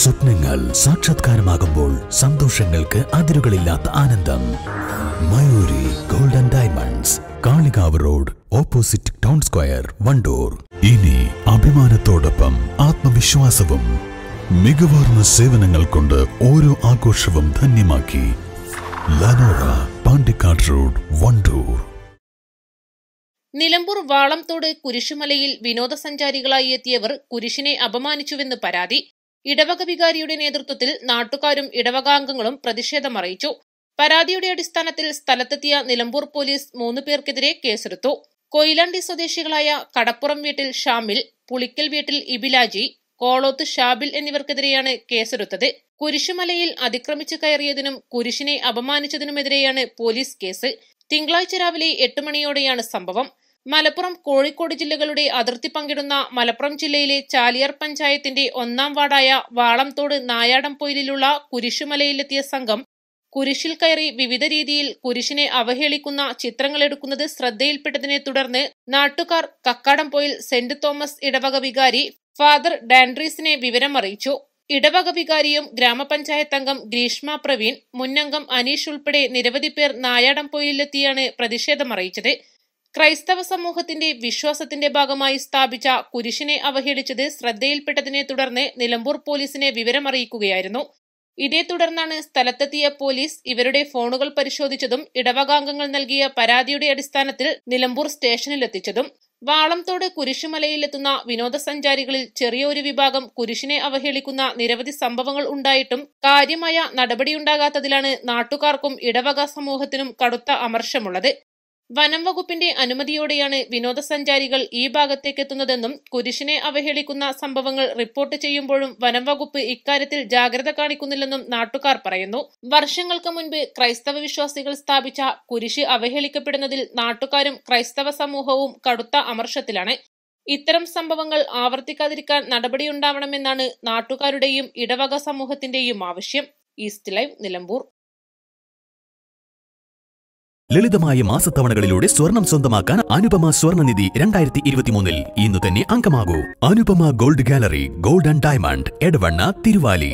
സ്വപ്നങ്ങൾ സാക്ഷാത്കാരമാകുമ്പോൾ സന്തോഷങ്ങൾക്ക് അതിരുകളില്ലാത്ത ആനന്ദം Mayuri golden diamonds Kalikavu road opposite town square Wandoor ഇനി അഭിമാനത്തോടൊപ്പം ആത്മവിശ്വാസവും മികവാർന്ന സേവനങ്ങൾ കൊണ്ട് ഓരോ ആഘോഷവും ധന്യമാക്കി ലനോറ പാണ്ടിക്കാട് റോഡ് വണ്ടൂർ നിലമ്പൂർ വാളംതോട് കുരിശുമലയിൽ വിനോദസഞ്ചാരികളായി എത്തിയവർ കുരിശിനെ അപമാനിച്ചുവെന്ന് പരാതി ഇടവക വികാരിയുടെ നേതൃത്വത്തിൽ നാട്ടുകാരും ഇടവകാംഗങ്ങളും പ്രതിഷേധമറിയിച്ചു പരാതിയുടെ അടിസ്ഥാനത്തിൽ സ്ഥലത്തെത്തിയ നിലമ്പൂർ പോലീസ് മൂന്ന് പേർക്കെതിരെ കേസെടുത്തു കൊയിലാണ്ടി സ്വദേശികളായ കടപ്പുറം വീട്ടിൽ ഷാമിൽ പുളിക്കൽ വീട്ടിൽ ഇബിലാജി കോളോത്ത് ഷാബിൽ എന്നിവർക്കെതിരെയാണ് കേസെടുത്തത് കുരിശുമലയിൽ അതിക്രമിച്ചു കയറിയതിനും കുരിശിനെ അപമാനിച്ചതിനുമെതിരെയാണ് പോലീസ് കേസ് തിങ്കളാഴ്ച രാവിലെ എട്ട് മണിയോടെയാണ് സംഭവം മലപ്പുറം കോഴിക്കോട് ജില്ലകളുടെ അതിർത്തി പങ്കിടുന്ന മലപ്പുറം ജില്ലയിലെ ചാലിയാർ പഞ്ചായത്തിന്റെ ഒന്നാം വാർഡായ വാളംതോട് നായാടംപൊയിലുള്ള കുരിശുമലയിലെത്തിയ സംഘം കുരിശിൽ കയറി വിവിധ രീതിയിൽ കുരിശിനെ അവഹേളിക്കുന്ന ചിത്രങ്ങൾ എടുക്കുന്നത് ശ്രദ്ധയിൽപ്പെട്ടതിനെ തുടർന്ന് നാട്ടുകാർ കക്കാടംപൊയിൽ സെന്റ് തോമസ് ഇടവക വികാരി ഫാദർ ഡാൻഡ്രീസിനെ അറിയിച്ചു ഇടവക വികാരിയും ഗ്രാമപഞ്ചായത്ത് അംഗം ഗ്രീഷ്മ പ്രവീൺ മുന്നംഗം അനീഷ് ഉൾപ്പെടെ നിരവധി പേർ നായാടംപൊയിലെത്തിയാണ് അറിയിച്ചത് ക്രൈസ്തവ സമൂഹത്തിന്റെ വിശ്വാസത്തിന്റെ ഭാഗമായി സ്ഥാപിച്ച കുരിശിനെ അവഹേളിച്ചത് ശ്രദ്ധയിൽപ്പെട്ടതിനെ തുടർന്ന് നിലമ്പൂർ പോലീസിനെ വിവരമറിയിക്കുകയായിരുന്നു ഇതേ തുടർന്നാണ് സ്ഥലത്തെത്തിയ പോലീസ് ഇവരുടെ ഫോണുകൾ പരിശോധിച്ചതും ഇടവകാംഗങ്ങൾ നൽകിയ പരാതിയുടെ അടിസ്ഥാനത്തിൽ നിലമ്പൂർ സ്റ്റേഷനിലെത്തിച്ചതും വാളംതോട് കുരിശുമലയിലെത്തുന്ന വിനോദസഞ്ചാരികളിൽ ചെറിയൊരു വിഭാഗം കുരിശിനെ അവഹേളിക്കുന്ന നിരവധി സംഭവങ്ങൾ ഉണ്ടായിട്ടും കാര്യമായ നടപടിയുണ്ടാകാത്തതിലാണ് നാട്ടുകാർക്കും ഇടവക സമൂഹത്തിനും കടുത്ത അമർഷമുള്ളത് വനം വകുപ്പിന്റെ അനുമതിയോടെയാണ് വിനോദസഞ്ചാരികൾ ഈ ഭാഗത്തേക്കെത്തുന്നതെന്നും കുരിശിനെ അവഹേളിക്കുന്ന സംഭവങ്ങൾ റിപ്പോർട്ട് ചെയ്യുമ്പോഴും വനം വകുപ്പ് ഇക്കാര്യത്തിൽ ജാഗ്രത കാണിക്കുന്നില്ലെന്നും നാട്ടുകാർ പറയുന്നു വർഷങ്ങൾക്ക് മുൻപ് ക്രൈസ്തവ വിശ്വാസികൾ സ്ഥാപിച്ച കുരിശ് അവഹേളിക്കപ്പെടുന്നതിൽ നാട്ടുകാരും ക്രൈസ്തവ സമൂഹവും കടുത്ത അമർഷത്തിലാണ് ഇത്തരം സംഭവങ്ങൾ ആവർത്തിക്കാതിരിക്കാൻ നടപടിയുണ്ടാവണമെന്നാണ് നാട്ടുകാരുടെയും ഇടവക സമൂഹത്തിന്റെയും ആവശ്യം ഈസ്റ്റ് ലൈവ് നിലമ്പൂർ ലളിതമായ മാസത്തവണകളിലൂടെ സ്വർണം സ്വന്തമാക്കാൻ അനുപമ സ്വർണനിധി രണ്ടായിരത്തി ഇരുപത്തിമൂന്നിൽ ഇന്ന് തന്നെ അംഗമാകൂ Anupama gold gallery gold and diamond Edavanna Thiruvali